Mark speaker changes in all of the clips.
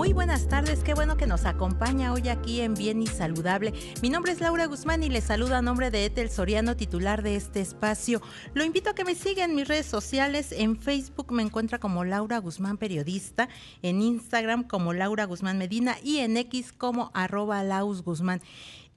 Speaker 1: Muy buenas tardes, qué bueno que nos acompaña hoy aquí en Bien y Saludable. Mi nombre es Laura Guzmán y les saludo a nombre de Etel Soriano, titular de este espacio. Lo invito a que me siga en mis redes sociales. En Facebook me encuentra como Laura Guzmán Periodista, en Instagram como Laura Guzmán Medina y en X como arroba Laus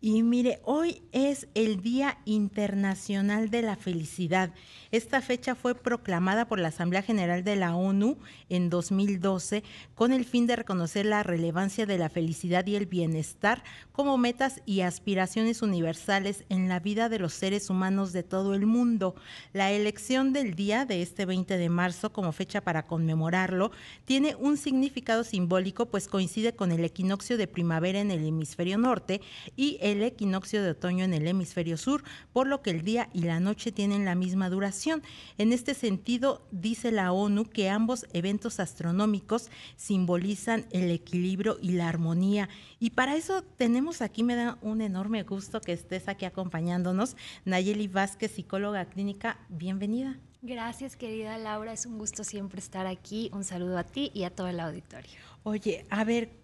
Speaker 1: y mire, hoy es el Día Internacional de la Felicidad. Esta fecha fue proclamada por la Asamblea General de la ONU en 2012 con el fin de reconocer la relevancia de la felicidad y el bienestar como metas y aspiraciones universales en la vida de los seres humanos de todo el mundo. La elección del día de este 20 de marzo como fecha para conmemorarlo tiene un significado simbólico pues coincide con el equinoccio de primavera en el hemisferio norte y el el equinoccio de otoño en el hemisferio sur, por lo que el día y la noche tienen la misma duración. En este sentido, dice la ONU que ambos eventos astronómicos simbolizan el equilibrio y la armonía. Y para eso tenemos aquí, me da un enorme gusto que estés aquí acompañándonos, Nayeli Vázquez, psicóloga clínica. Bienvenida.
Speaker 2: Gracias, querida Laura. Es un gusto siempre estar aquí. Un saludo a ti y a todo el auditorio. Oye,
Speaker 1: a ver,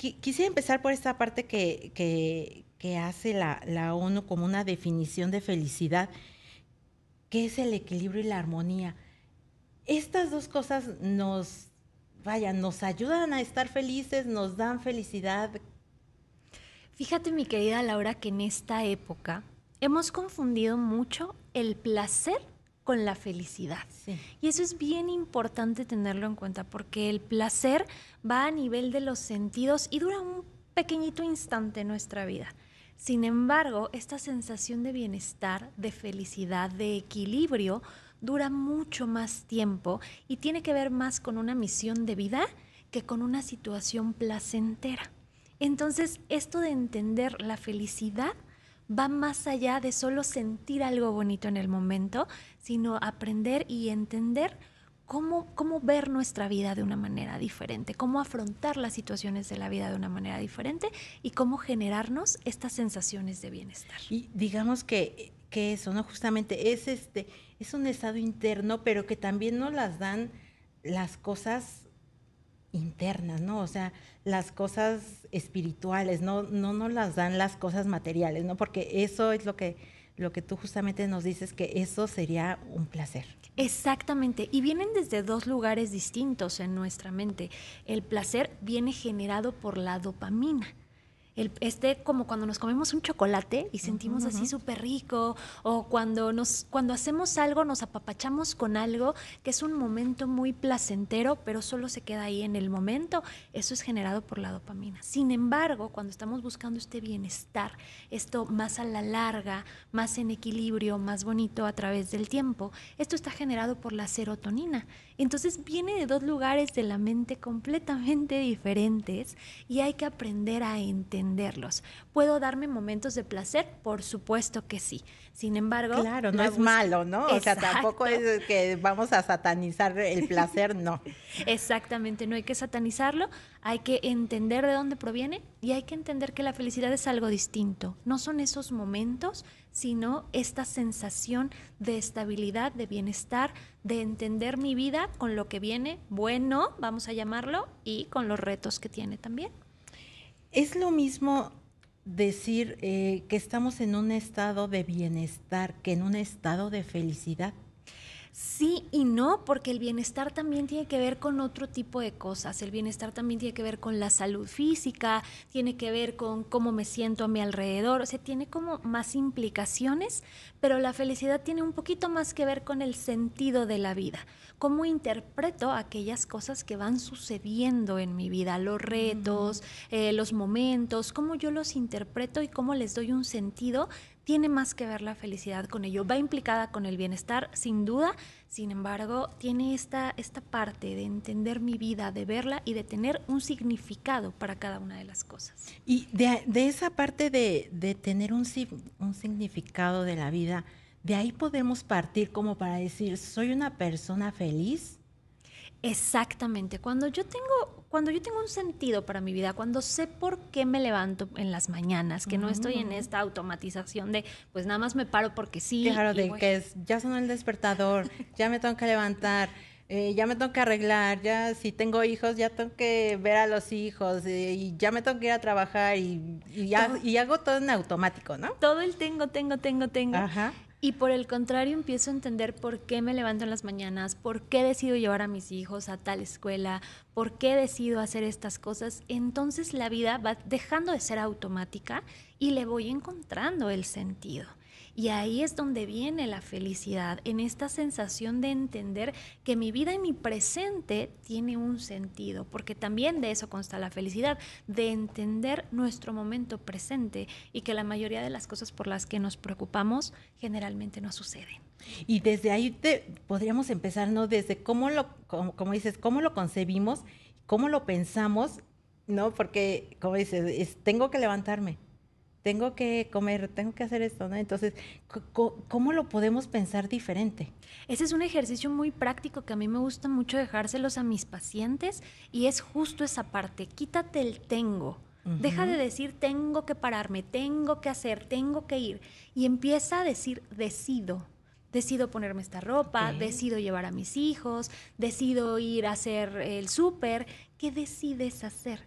Speaker 1: quisiera empezar por esta parte que, que, hace la, ONU como una definición de felicidad, que es el equilibrio y la armonía. Estas dos cosas nos, vaya, nos ayudan a estar felices,
Speaker 2: nos dan felicidad. Fíjate, mi querida Laura, que en esta época hemos confundido mucho el placer con la felicidad. Y eso es bien importante tenerlo en cuenta porque el placer va a nivel de los sentidos y dura un pequeñito instante en nuestra vida. Sin embargo, esta sensación de bienestar, de felicidad, de equilibrio, dura mucho más tiempo y tiene que ver más con una misión de vida que con una situación placentera. Entonces, esto de entender la felicidad va más allá de solo sentir algo bonito en el momento, sino aprender y entender cómo, cómo ver nuestra vida de una manera diferente, cómo afrontar las situaciones de la vida de una manera diferente y cómo generarnos estas sensaciones de bienestar. Y digamos que, que eso, ¿no? Justamente es este, es un estado interno, pero
Speaker 1: que también nos las dan las cosas internas, ¿no? O sea, las cosas espirituales, no, no nos las dan las cosas materiales, ¿no? Porque
Speaker 2: eso es lo que, lo que tú justamente nos dices, que eso sería un placer. Exactamente, y vienen desde dos lugares distintos en nuestra mente. El placer viene generado por la dopamina este como cuando nos comemos un chocolate y sentimos así súper rico, o cuando, nos, cuando hacemos algo, nos apapachamos con algo, que es un momento muy placentero, pero solo se queda ahí en el momento, eso es generado por la dopamina. Sin embargo, cuando estamos buscando este bienestar, esto más a la larga, más en equilibrio, más bonito a través del tiempo, esto está generado por la serotonina. Entonces viene de dos lugares de la mente completamente diferentes y hay que aprender a entender ¿Puedo darme momentos de placer? Por supuesto que sí. Sin embargo... Claro, no es malo, ¿no? O sea, tampoco es que vamos a satanizar el placer, no. Exactamente, no hay que satanizarlo, hay que entender de dónde proviene y hay que entender que la felicidad es algo distinto. No son esos momentos, sino esta sensación de estabilidad, de bienestar, de entender mi vida con lo que viene bueno, vamos a llamarlo, y con los retos que tiene también.
Speaker 1: Es lo mismo decir eh, que estamos en un estado de bienestar que en un estado de felicidad.
Speaker 2: Sí y no, porque el bienestar también tiene que ver con otro tipo de cosas. El bienestar también tiene que ver con la salud física, tiene que ver con cómo me siento a mi alrededor, o sea, tiene como más implicaciones, pero la felicidad tiene un poquito más que ver con el sentido de la vida. Cómo interpreto aquellas cosas que van sucediendo en mi vida, los retos, eh, los momentos, cómo yo los interpreto y cómo les doy un sentido tiene más que ver la felicidad con ello. Va implicada con el bienestar, sin duda, sin embargo, tiene esta, esta parte de entender mi vida, de verla y de tener un significado para cada una de las cosas.
Speaker 1: Y de, esa parte de, tener un, un significado de la vida, de ahí podemos partir como para decir, soy una
Speaker 2: persona feliz Exactamente. Cuando yo tengo, cuando yo tengo un sentido para mi vida, cuando sé por qué me levanto en las mañanas, que no estoy en mm. esta automatización de pues nada más me paro porque sí. de que ya sonó el despertador, ya me tengo que
Speaker 1: levantar. Eh, ya me tengo que arreglar, ya si tengo hijos, ya tengo que ver a los hijos, eh, y ya me tengo que ir a trabajar, y, y, y, hago todo en automático, ¿no? Todo el
Speaker 2: tengo, tengo, tengo, tengo. Ajá. Y por el contrario, empiezo a entender por qué me levanto en las mañanas, por qué decido llevar a mis hijos a tal escuela, por qué decido hacer estas cosas. Entonces la vida va dejando de ser automática y le voy encontrando el sentido. Y ahí es donde viene la felicidad, en esta sensación de entender que mi vida y mi presente tiene un sentido, porque también de eso consta la felicidad, de entender nuestro momento presente y que la mayoría de las cosas por las que nos preocupamos generalmente no suceden.
Speaker 1: Y desde ahí podríamos empezar, ¿no? Desde cómo lo, como, dices, cómo lo concebimos, cómo lo pensamos, ¿no? Porque, como dices, tengo que levantarme, tengo que comer, tengo que hacer
Speaker 2: esto, ¿no? Entonces, ¿cómo lo podemos pensar diferente? Ese es un ejercicio muy práctico que a mí me gusta mucho dejárselos a mis pacientes y es justo esa parte, quítate el tengo. Deja de decir tengo que pararme, tengo que hacer, tengo que ir y empieza a decir decido. Decido ponerme esta ropa, decido llevar a mis hijos, decido ir a hacer el súper. ¿Qué decides hacer?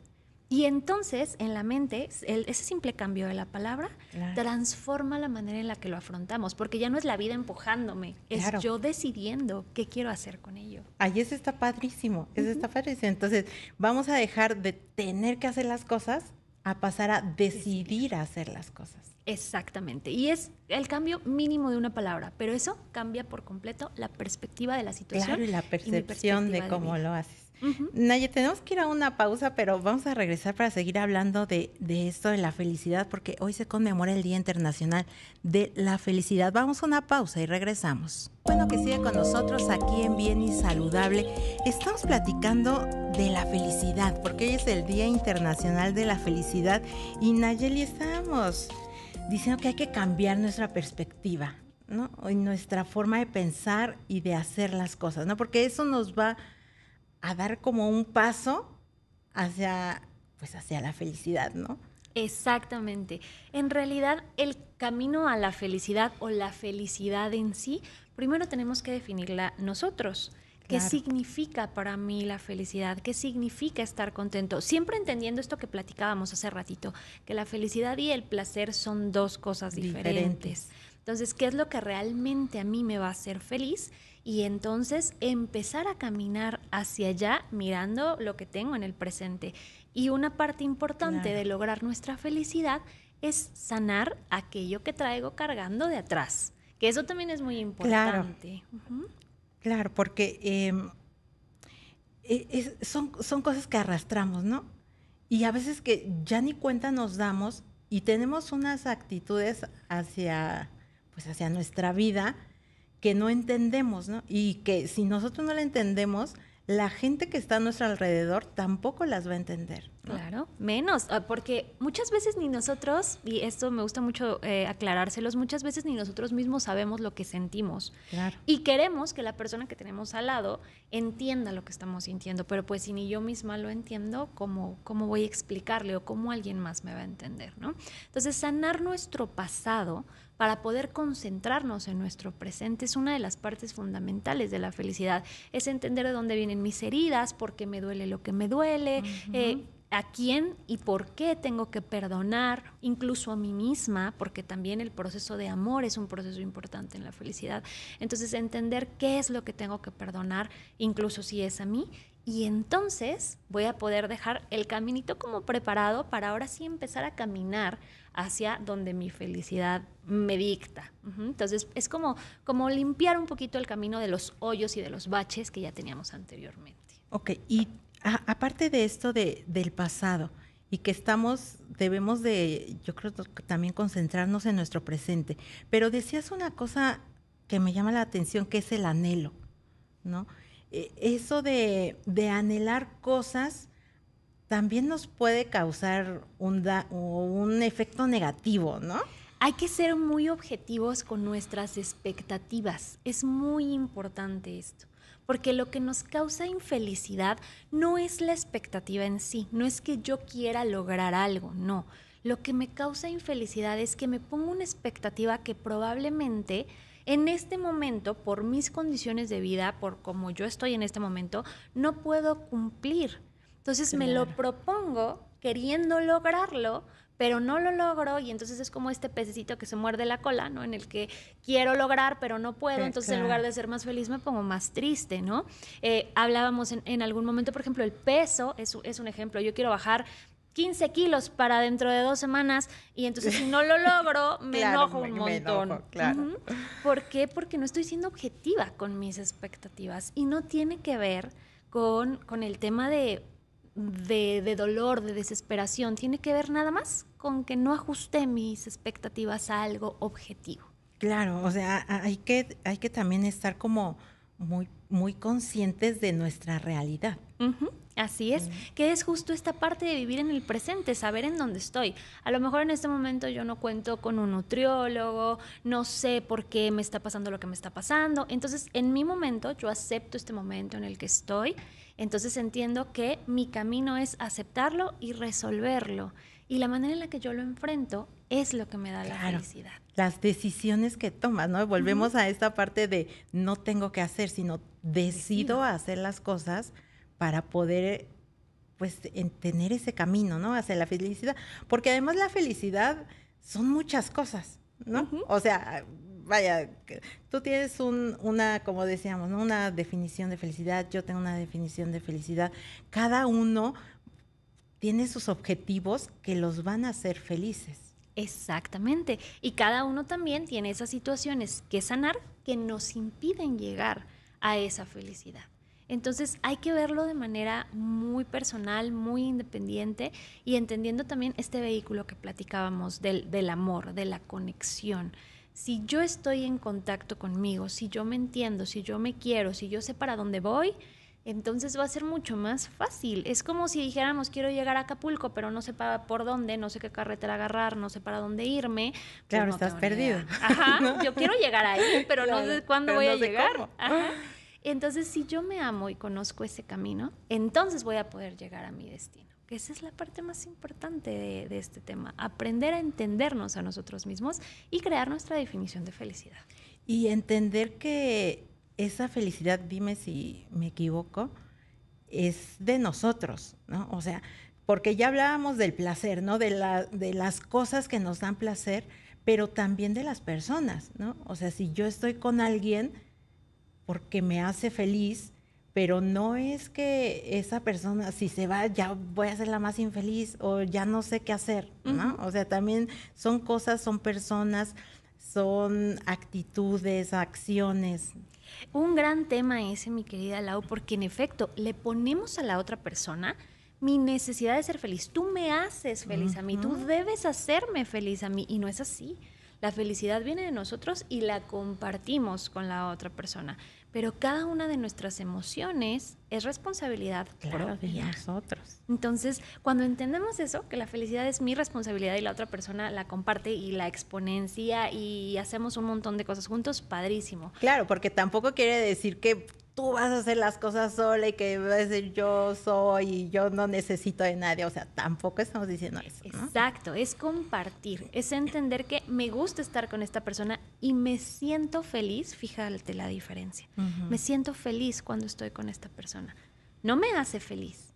Speaker 2: Y entonces en la mente, ese simple cambio de la palabra transforma la manera en la que lo afrontamos, porque ya no es la vida empujándome, es yo decidiendo qué quiero hacer con ello.
Speaker 1: Ahí eso está padrísimo, eso está padrísimo. Entonces vamos a dejar de tener que hacer las cosas a pasar a decidir hacer las cosas.
Speaker 2: Exactamente. Y es el cambio mínimo de una palabra, pero eso cambia por completo la perspectiva de la situación. Claro, y la percepción de cómo lo
Speaker 1: haces. Uh tenemos que ir a una pausa, pero vamos a regresar para seguir hablando de, esto de la felicidad, porque hoy se conmemora el Día Internacional de la Felicidad. Vamos a una pausa y regresamos. Bueno, que sigue con nosotros aquí en Bien y Saludable. Estamos platicando de la felicidad, porque hoy es el Día Internacional de la Felicidad y Nayeli estamos diciendo que hay que cambiar nuestra perspectiva, ¿no? nuestra forma de pensar y de hacer las cosas, ¿no? Porque eso nos va a dar como un paso hacia, pues hacia la felicidad, ¿no?
Speaker 2: Exactamente. En realidad, el camino a la felicidad o la felicidad en sí, primero tenemos que definirla nosotros. ¿Qué significa para mí la felicidad? ¿Qué significa estar contento? Siempre entendiendo esto que platicábamos hace ratito, que la felicidad y el placer son dos cosas diferentes. diferentes. Entonces, ¿qué es lo que realmente a mí me va a hacer feliz? y entonces empezar a caminar hacia allá mirando lo que tengo en el presente. Y una parte importante de lograr nuestra felicidad es sanar aquello que traigo cargando de atrás, que eso también es muy importante. Claro,
Speaker 1: claro porque em, e, son, son cosas que arrastramos, ¿no? Y a veces que ya ni cuenta nos damos y tenemos unas actitudes hacia, pues hacia nuestra vida que no entendemos, ¿no? Y que si nosotros no la entendemos, la gente que está a nuestro alrededor tampoco las va a entender.
Speaker 2: Claro, menos, ah, porque muchas veces ni nosotros, y esto me gusta mucho eh, aclarárselos, muchas veces ni nosotros mismos sabemos lo que sentimos. Claro. Y queremos que la persona que tenemos al lado entienda lo que estamos sintiendo, pero pues si ni yo misma lo entiendo, ¿cómo, cómo voy a explicarle o cómo alguien más me va a entender? ¿no? Entonces, sanar nuestro pasado para poder concentrarnos en nuestro presente es una de las partes fundamentales de la felicidad. Es entender de dónde vienen mis heridas, por qué me duele lo que me duele, a quién y por qué tengo que perdonar, incluso a mí misma, porque también el proceso de amor es un proceso importante en la felicidad. Entonces, entender qué es lo que tengo que perdonar, incluso si es a mí, y entonces voy a poder dejar el caminito como preparado para ahora sí empezar a caminar hacia donde mi felicidad me dicta. Entonces es como, como limpiar un poquito el camino de los hoyos y de los baches que ya teníamos anteriormente.
Speaker 1: Ok, y Ah, aparte de esto del pasado y que estamos, debemos de, yo creo también concentrarnos en nuestro presente, pero decías una cosa que me llama la atención, que es el anhelo, ¿no? E, eso de, anhelar cosas también nos puede causar un, un efecto negativo, ¿no?
Speaker 2: Hay que ser muy objetivos con nuestras expectativas. Es muy importante esto porque lo que nos causa infelicidad no es la expectativa en sí, no es que yo quiera lograr algo, no. Lo que me causa infelicidad es que me pongo una expectativa que probablemente en este momento, por mis condiciones de vida, por como yo estoy en este momento, no puedo cumplir. Entonces me lo propongo queriendo lograrlo, pero no lo logro y entonces es como este pececito que se muerde la cola, ¿no? En el que quiero lograr, pero no puedo, entonces en lugar de ser más feliz me pongo más triste, ¿no? Eh, hablábamos en, algún momento, por ejemplo, el peso es, un ejemplo, yo quiero bajar 15 kilos para dentro de dos semanas y entonces si no lo logro me enojo un montón. claro. ¿Por qué? Porque no estoy siendo objetiva con mis expectativas y no tiene que ver con, con el tema de de, de, dolor, de desesperación, tiene que ver nada más con que no ajusté mis expectativas a algo objetivo.
Speaker 1: Claro, o sea, hay que, hay que también estar como muy, muy
Speaker 2: conscientes de nuestra realidad. Así es, mm. que es justo esta parte de vivir en el presente, saber en dónde estoy. A lo mejor en este momento yo no cuento con un nutriólogo, no sé por qué me está pasando lo que me está pasando. Entonces, en mi momento, yo acepto este momento en el que estoy. Entonces entiendo que mi camino es aceptarlo y resolverlo. Y la manera en la que yo lo enfrento es lo que me da la felicidad. Las
Speaker 1: decisiones que tomas, ¿no? Volvemos a esta parte de no tengo que hacer, sino decido, decido. hacer las cosas para poder eh, pues tener ese camino, ¿no? Hacia la felicidad, porque además la felicidad son muchas cosas, ¿no? O sea, vaya, tú tienes una, como decíamos, una definición de felicidad, yo tengo una definición de felicidad, cada uno tiene sus objetivos que los van a hacer felices.
Speaker 2: Exactamente, y cada uno también tiene esas situaciones que sanar que nos impiden llegar a esa felicidad. Entonces hay que verlo de manera muy personal, muy independiente y entendiendo también este vehículo que platicábamos del, del amor, de la conexión. Si yo estoy en contacto conmigo, si yo me entiendo, si yo me quiero, si yo sé para dónde voy, entonces va a ser mucho más fácil. Es como si dijéramos, quiero llegar a Acapulco, pero no sé por dónde, no sé qué carretera agarrar, no sé para dónde irme. Pues claro, estás perdido. Ajá, yo quiero llegar ahí, pero no sé cuándo voy a llegar. Ajá. Entonces, si yo me amo y conozco ese camino, entonces voy a poder llegar a mi destino. esa es la parte más importante de, este tema, aprender a entendernos a nosotros mismos y crear nuestra definición de felicidad. Y entender que esa felicidad, dime
Speaker 1: si me equivoco, es de nosotros, ¿no? O sea, porque ya hablábamos del placer, ¿no? De, de las cosas que nos dan placer, pero también de las personas, ¿no? O sea, si yo estoy con alguien porque me hace feliz, pero no es que esa persona, si se va, ya voy a ser la más infeliz o ya no sé qué hacer, ¿no? O sea, también son cosas, son personas,
Speaker 2: son actitudes, acciones. Un gran tema ese, mi querida Lau, porque en efecto le ponemos a la otra persona mi necesidad de ser feliz. Tú me haces feliz a mí, tú debes hacerme feliz a mí y no es así. La felicidad viene de nosotros y la compartimos con la otra persona. Pero cada una de nuestras emociones es responsabilidad por de nosotros. Entonces, cuando entendemos eso, que la felicidad es mi responsabilidad y la otra persona la comparte y la exponencia y hacemos un montón de cosas juntos, padrísimo.
Speaker 1: Claro, porque tampoco quiere decir que tú vas a hacer las cosas sola y que vas a decir yo soy y yo no necesito de nadie. O sea, tampoco estamos diciendo eso. Exacto,
Speaker 2: es compartir, es entender que me gusta estar con esta persona y me siento feliz, fíjate la diferencia, me siento feliz cuando estoy con esta persona. No me hace feliz.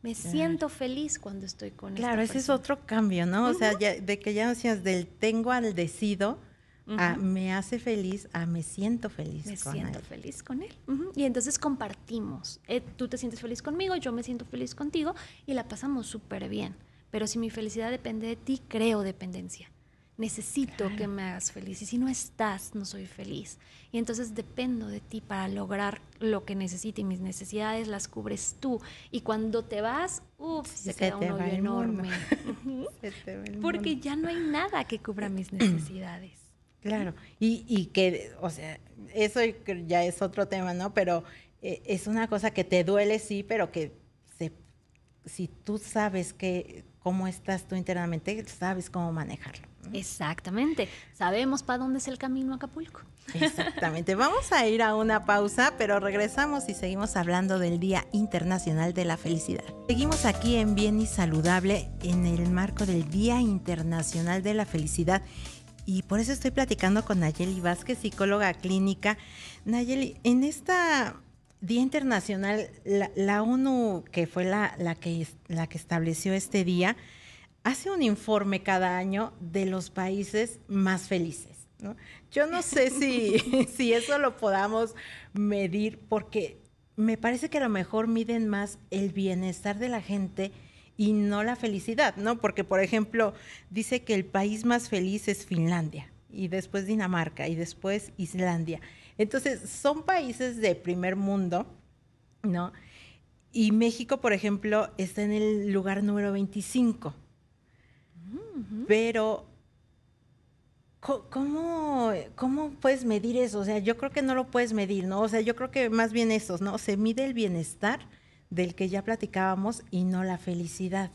Speaker 2: Me siento feliz cuando estoy con claro, esta persona. Claro, ese es
Speaker 1: otro cambio, ¿no? O sea, de que ya no del tengo al decido, Ah, me hace feliz, a ah, me siento feliz me siento
Speaker 2: feliz con él. Y entonces compartimos. Eh, tú te sientes feliz conmigo, yo me siento feliz contigo y la pasamos súper bien. Pero si mi felicidad depende de ti, creo dependencia. Necesito que me hagas feliz y si no estás, no soy feliz. Y entonces dependo de ti para lograr lo que necesite y mis necesidades las cubres tú. Y cuando te vas, uff, se, queda un hoyo enorme. Porque ya no hay nada que cubra mis necesidades.
Speaker 1: Claro, y, y que, o sea, eso ya es otro tema, ¿no? Pero eh, es una cosa que te duele, sí, pero que si tú sabes que, cómo estás tú internamente, sabes cómo manejarlo.
Speaker 2: Exactamente, sabemos para dónde es el camino a Acapulco.
Speaker 1: Exactamente, vamos a ir a una pausa, pero regresamos y seguimos hablando del Día Internacional de la Felicidad. Seguimos aquí en Bien y Saludable en el marco del Día Internacional de la Felicidad y por eso estoy platicando con Nayeli Vázquez, psicóloga clínica. Nayeli, en esta Día Internacional, la, ONU, que fue la, que, la que estableció este día, hace un informe cada año de los países más felices. Yo no sé si, si eso lo podamos medir porque me parece que a lo mejor miden más el bienestar de la gente y no la felicidad, ¿no? Porque, por ejemplo, dice que el país más feliz es Finlandia y después Dinamarca y después Islandia. Entonces, son países de primer mundo, ¿no? Y México, por ejemplo, está en el lugar número 25. Mm, Pero, ¿cómo, ¿cómo puedes medir eso? O sea, yo creo que no lo puedes medir, ¿no? O sea, yo creo que más bien eso, ¿no? Se mide el bienestar del que ya platicábamos y no la felicidad.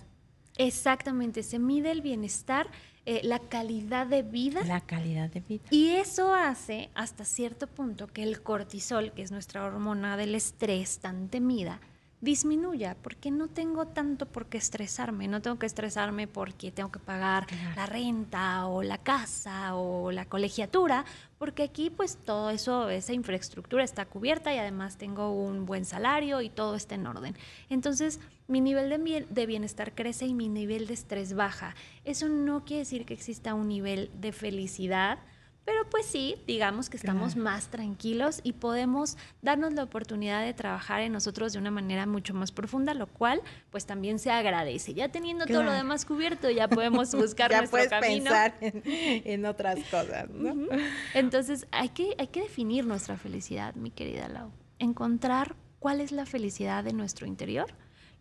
Speaker 2: Exactamente, se mide el bienestar, eh, la calidad de vida. La calidad de vida. Y eso hace hasta cierto punto que el cortisol, que es nuestra hormona del estrés tan temida, disminuya, porque no tengo tanto por qué estresarme, no tengo que estresarme porque tengo que pagar la renta o la casa o la colegiatura, porque aquí pues todo eso, esa infraestructura está cubierta y además tengo un buen salario y todo está en orden. Entonces mi nivel de bienestar crece y mi nivel de estrés baja. Eso no quiere decir que exista un nivel de felicidad pero pues sí, digamos que estamos más tranquilos y podemos darnos la oportunidad de trabajar en nosotros de una manera mucho más profunda, lo cual pues también se agradece. Ya teniendo todo lo demás cubierto, ya podemos buscar ya nuestro puedes pensar en, otras cosas, Entonces hay que, hay que definir nuestra felicidad, mi querida Lau. Encontrar cuál es la felicidad de nuestro interior,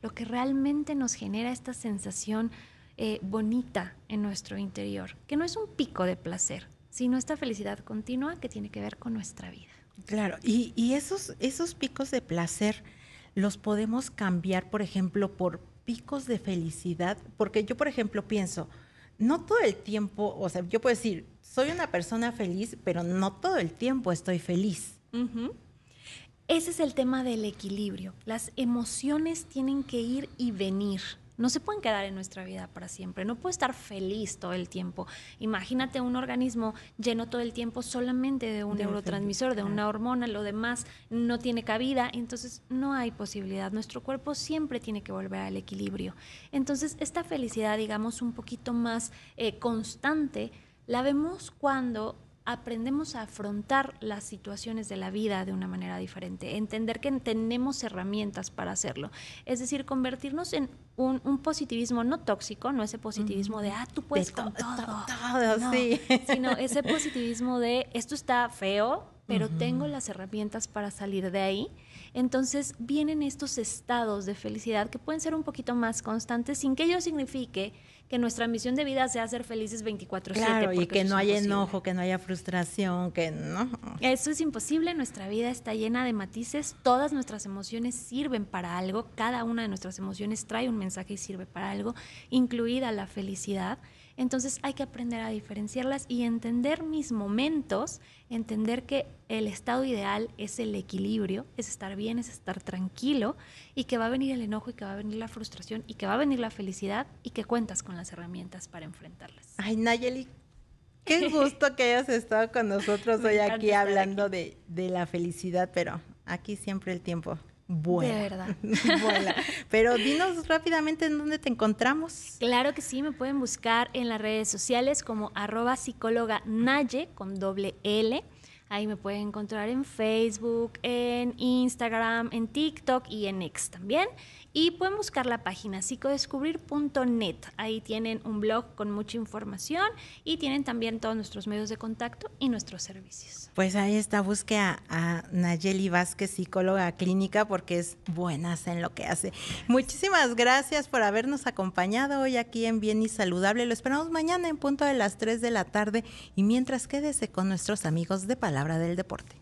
Speaker 2: lo que realmente nos genera esta sensación eh, bonita en nuestro interior, que no es un pico de placer sino esta felicidad continua que tiene que ver con nuestra vida.
Speaker 1: Claro, y, esos, esos picos de placer los podemos cambiar, por ejemplo, por picos de felicidad, porque yo, por ejemplo, pienso, no todo el tiempo, o sea, yo puedo decir, soy una persona feliz, pero no todo el tiempo estoy feliz.
Speaker 2: Ese es el tema del equilibrio. Las emociones tienen que ir y venir no se pueden quedar en nuestra vida para siempre. No puede estar feliz todo el tiempo. Imagínate un organismo lleno todo el tiempo solamente de un neurotransmisor, de una hormona, lo demás no tiene cabida, entonces no hay posibilidad. Nuestro cuerpo siempre tiene que volver al equilibrio. Entonces, esta felicidad, digamos, un poquito más eh, constante, la vemos cuando aprendemos a afrontar las situaciones de la vida de una manera diferente, entender que tenemos herramientas para hacerlo, es decir, convertirnos en un, positivismo no tóxico, no ese positivismo de, ah, tú puedes con todo,
Speaker 1: sí. sino ese positivismo
Speaker 2: de, esto está feo, pero tengo las herramientas para salir de ahí. Entonces vienen estos estados de felicidad que pueden ser un poquito más constantes sin que ello signifique que nuestra misión de vida sea ser felices 24/7. Claro, y que no haya enojo,
Speaker 1: que no haya frustración, que no.
Speaker 2: Eso es imposible, nuestra vida está llena de matices, todas nuestras emociones sirven para algo, cada una de nuestras emociones trae un mensaje y sirve para algo, incluida la felicidad. Entonces hay que aprender a diferenciarlas y entender mis momentos, entender que el estado ideal es el equilibrio, es estar bien, es estar tranquilo y que va a venir el enojo y que va a venir la frustración y que va a venir la felicidad y que cuentas con las herramientas para enfrentarlas. Ay, Nayeli, qué gusto que hayas
Speaker 1: estado con nosotros hoy aquí hablando de la felicidad, pero aquí siempre el tiempo
Speaker 2: Buena. De verdad. Vuela. Pero dinos
Speaker 1: rápidamente en dónde te encontramos.
Speaker 2: Claro que sí, me pueden buscar en las redes sociales como arroba psicóloga Naye con doble L. Ahí me pueden encontrar en Facebook, en Instagram, en TikTok y en X también. Y pueden buscar la página psicodescubrir.net. Ahí tienen un blog con mucha información y tienen también todos nuestros medios de contacto y nuestros servicios.
Speaker 1: Pues ahí está, busque a, Nayeli Vázquez, psicóloga clínica, porque es buena en lo que hace. Muchísimas gracias por habernos acompañado hoy aquí en Bien y Saludable. Lo esperamos mañana en punto de las 3 de la tarde y mientras quédese con nuestros amigos de Palabra del Deporte.